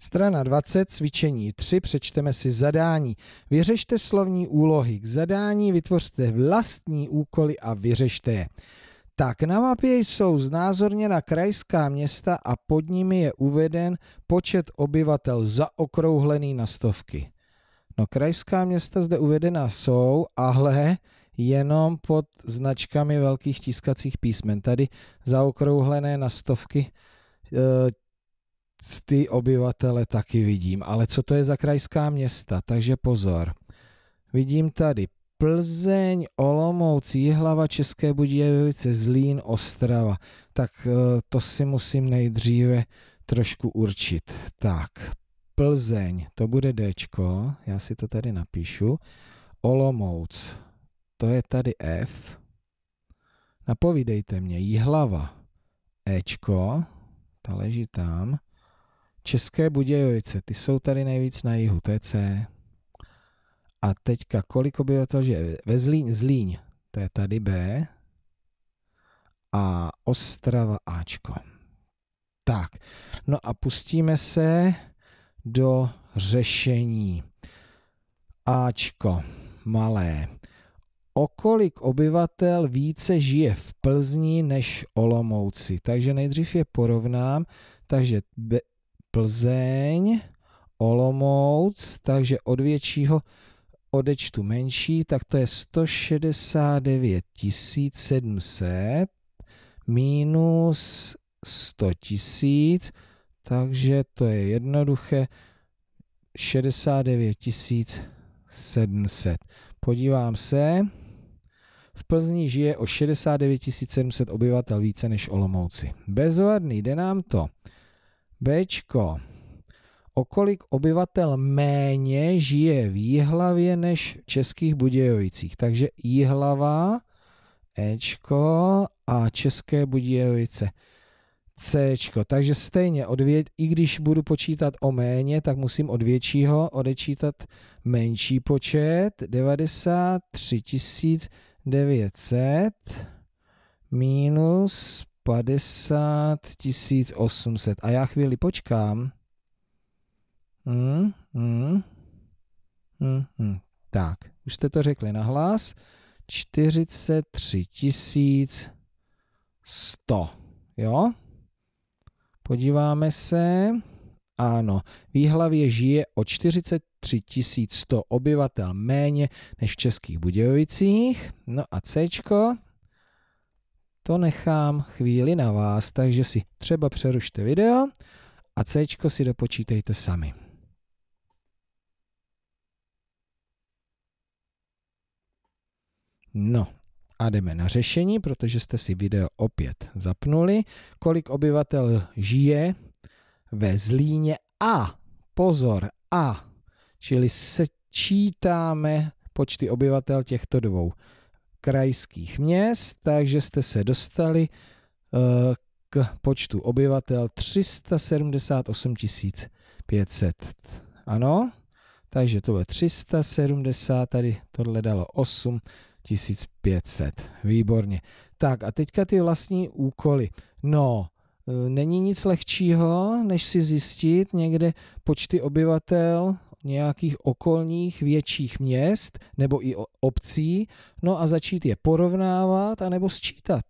Strana 20, cvičení 3, přečteme si zadání. Vyřešte slovní úlohy. K zadání vytvořte vlastní úkoly a vyřešte je. Tak na mapě jsou znázorněna krajská města a pod nimi je uveden počet obyvatel zaokrouhlený na stovky. No krajská města zde uvedena jsou, ale jenom pod značkami velkých tiskacích písmen. Tady zaokrouhlené na stovky eh, ty obyvatele taky vidím. Ale co to je za krajská města? Takže pozor. Vidím tady Plzeň, Olomouc, Jihlava, České Budějovice, Zlín, Ostrava. Tak eh, to si musím nejdříve trošku určit. Tak, Plzeň, to bude D, já si to tady napíšu. Olomouc, to je tady F. Napovídejte mě, Jihlava, Ečko, ta leží tam. České Budějovice, ty jsou tady nejvíc na jihu, to je C. A teďka kolik obyvatel, je ve Zlíň, Zlíň, to je tady B. A Ostrava Ačko. Tak, no a pustíme se do řešení. Ačko, malé. Okolik obyvatel více žije v Plzni než Olomouci? Takže nejdřív je porovnám. Takže Plzeň, Olomouc, takže od většího odečtu menší, tak to je 169 700 minus 100 000, takže to je jednoduché 69 700. Podívám se. V Plzni žije o 69 700 obyvatel více než Olomouci. Bezvadný, jde nám to. Bčko. Okolik obyvatel méně žije v Jihlavě než v Českých Budějovicích? Takže Jihlava, Ečko a České Budějovice. C. Takže stejně, odvě- i když budu počítat o méně, tak musím od většího odečítat menší počet. 93 900 minus 50 800. A já chvíli počkám. Hmm, hmm, hmm, hmm. Tak, už jste to řekli na hlas. 43 100. Jo? Podíváme se. Ano, Výhlavě žije o 43 100 obyvatel méně než v Českých Budějovicích. No a Cčko, to nechám chvíli na vás, takže si třeba přerušte video a C si dopočítejte sami. No a jdeme na řešení, protože jste si video opět zapnuli. Kolik obyvatel žije ve Zlíně a pozor a, čili sečítáme počty obyvatel těchto dvou krajských měst, takže jste se dostali eh, k počtu obyvatel 378 500. Ano, takže to bylo 370, tady tohle dalo 8 500. Výborně. Tak a teďka ty vlastní úkoly. No, eh, není nic lehčího, než si zjistit někde počty obyvatel nějakých okolních větších měst nebo i obcí, no a začít je porovnávat a nebo sčítat.